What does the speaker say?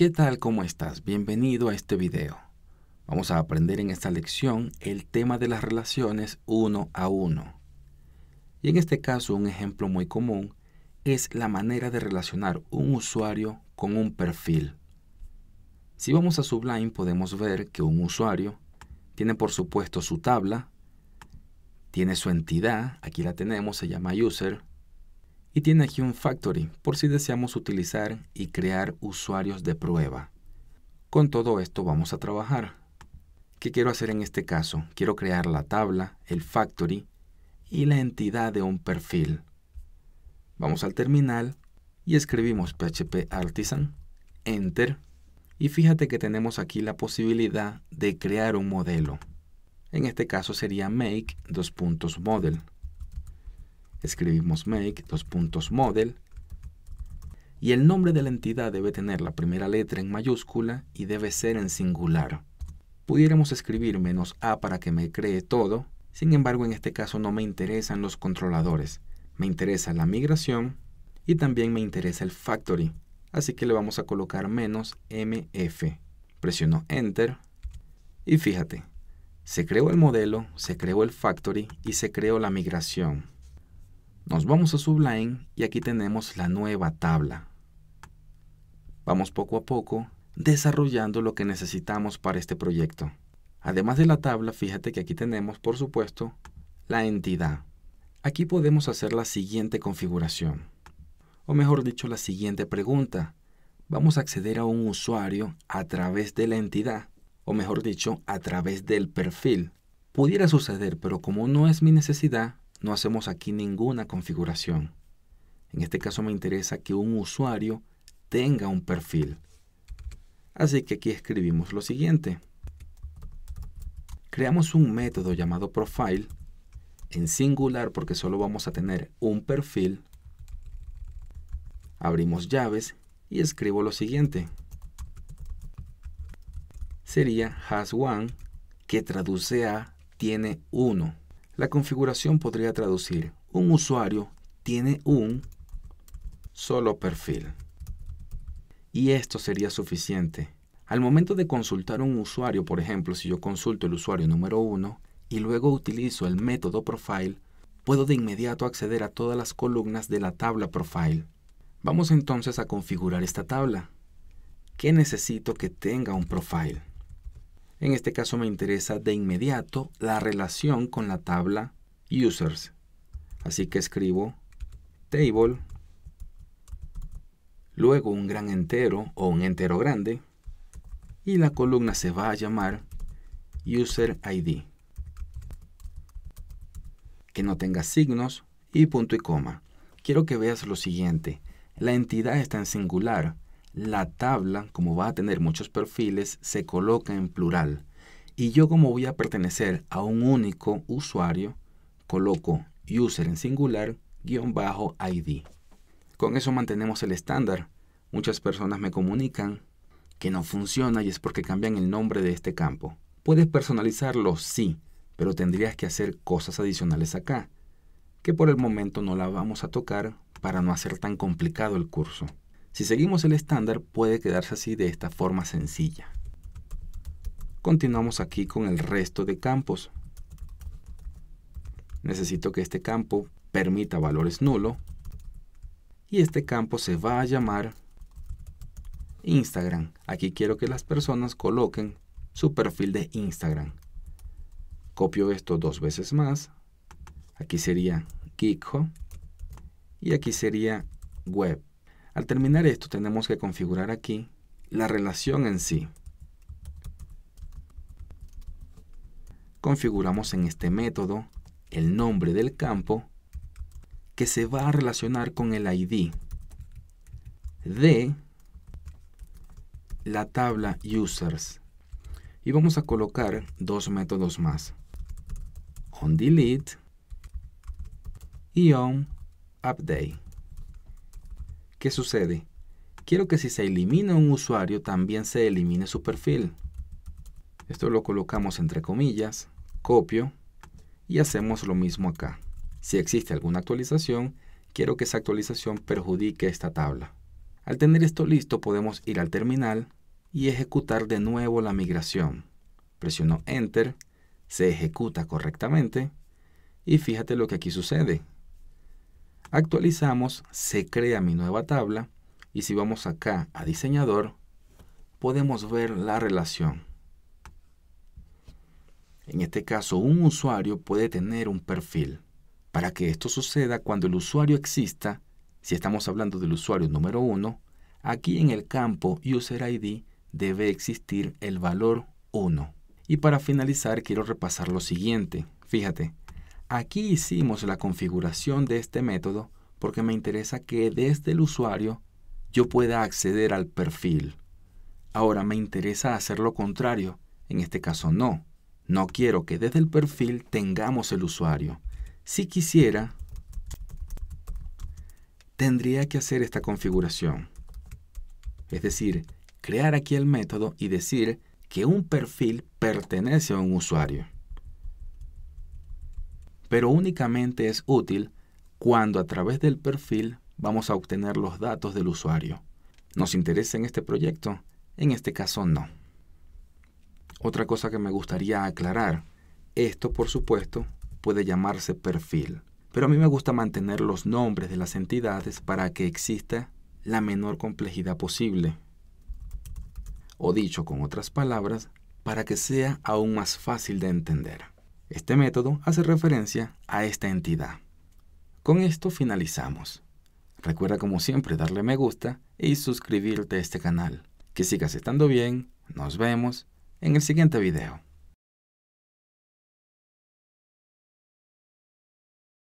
¿Qué tal? ¿Cómo estás? Bienvenido a este video. Vamos a aprender en esta lección el tema de las relaciones uno a uno. Y en este caso un ejemplo muy común es la manera de relacionar un usuario con un perfil. Si vamos a Sublime podemos ver que un usuario tiene por supuesto su tabla, tiene su entidad, aquí la tenemos, se llama user, y tiene aquí un factory por si deseamos utilizar y crear usuarios de prueba. Con todo esto vamos a trabajar. ¿Qué quiero hacer en este caso? Quiero crear la tabla, el factory y la entidad de un perfil. Vamos al terminal y escribimos php artisan, enter, y fíjate que tenemos aquí la posibilidad de crear un modelo. En este caso sería make dos puntos model escribimos make, dos puntos model, y el nombre de la entidad debe tener la primera letra en mayúscula y debe ser en singular. Pudiéramos escribir menos "-a", para que me cree todo, sin embargo en este caso no me interesan los controladores, me interesa la migración y también me interesa el factory, así que le vamos a colocar menos "-mf". Presiono Enter y fíjate, se creó el modelo, se creó el factory y se creó la migración. Nos vamos a Subline y aquí tenemos la nueva tabla. Vamos poco a poco desarrollando lo que necesitamos para este proyecto. Además de la tabla, fíjate que aquí tenemos, por supuesto, la entidad. Aquí podemos hacer la siguiente configuración, o mejor dicho, la siguiente pregunta. Vamos a acceder a un usuario a través de la entidad, o mejor dicho, a través del perfil. Pudiera suceder, pero como no es mi necesidad, no hacemos aquí ninguna configuración. En este caso me interesa que un usuario tenga un perfil. Así que aquí escribimos lo siguiente. Creamos un método llamado profile en singular porque solo vamos a tener un perfil. Abrimos llaves y escribo lo siguiente. Sería has one que traduce a tiene uno. La configuración podría traducir, un usuario tiene un solo perfil. Y esto sería suficiente. Al momento de consultar un usuario, por ejemplo, si yo consulto el usuario número 1 y luego utilizo el método profile, puedo de inmediato acceder a todas las columnas de la tabla profile. Vamos entonces a configurar esta tabla. ¿Qué necesito que tenga un profile? En este caso me interesa de inmediato la relación con la tabla users. Así que escribo table, luego un gran entero o un entero grande y la columna se va a llamar user ID. Que no tenga signos y punto y coma. Quiero que veas lo siguiente. La entidad está en singular la tabla, como va a tener muchos perfiles, se coloca en plural. Y yo como voy a pertenecer a un único usuario, coloco user en singular, guión bajo ID. Con eso mantenemos el estándar. Muchas personas me comunican que no funciona y es porque cambian el nombre de este campo. Puedes personalizarlo, sí, pero tendrías que hacer cosas adicionales acá, que por el momento no la vamos a tocar para no hacer tan complicado el curso. Si seguimos el estándar puede quedarse así de esta forma sencilla. Continuamos aquí con el resto de campos. Necesito que este campo permita valores nulo y este campo se va a llamar Instagram. Aquí quiero que las personas coloquen su perfil de Instagram. Copio esto dos veces más. Aquí sería Geekho y aquí sería Web. Al terminar esto tenemos que configurar aquí la relación en sí. Configuramos en este método el nombre del campo que se va a relacionar con el ID de la tabla users. Y vamos a colocar dos métodos más. OnDelete y OnUpdate. ¿Qué sucede? Quiero que si se elimina un usuario, también se elimine su perfil. Esto lo colocamos entre comillas, copio y hacemos lo mismo acá. Si existe alguna actualización, quiero que esa actualización perjudique esta tabla. Al tener esto listo, podemos ir al terminal y ejecutar de nuevo la migración. Presiono Enter, se ejecuta correctamente y fíjate lo que aquí sucede. Actualizamos, se crea mi nueva tabla y si vamos acá a diseñador, podemos ver la relación. En este caso, un usuario puede tener un perfil. Para que esto suceda, cuando el usuario exista, si estamos hablando del usuario número 1, aquí en el campo User ID debe existir el valor 1. Y para finalizar, quiero repasar lo siguiente. Fíjate, Aquí hicimos la configuración de este método porque me interesa que desde el usuario yo pueda acceder al perfil. Ahora me interesa hacer lo contrario. En este caso no. No quiero que desde el perfil tengamos el usuario. Si quisiera, tendría que hacer esta configuración. Es decir, crear aquí el método y decir que un perfil pertenece a un usuario pero únicamente es útil cuando a través del perfil vamos a obtener los datos del usuario. ¿Nos interesa en este proyecto? En este caso no. Otra cosa que me gustaría aclarar, esto por supuesto puede llamarse perfil, pero a mí me gusta mantener los nombres de las entidades para que exista la menor complejidad posible. O dicho con otras palabras, para que sea aún más fácil de entender. Este método hace referencia a esta entidad. Con esto finalizamos. Recuerda como siempre darle me gusta y suscribirte a este canal. Que sigas estando bien. Nos vemos en el siguiente video.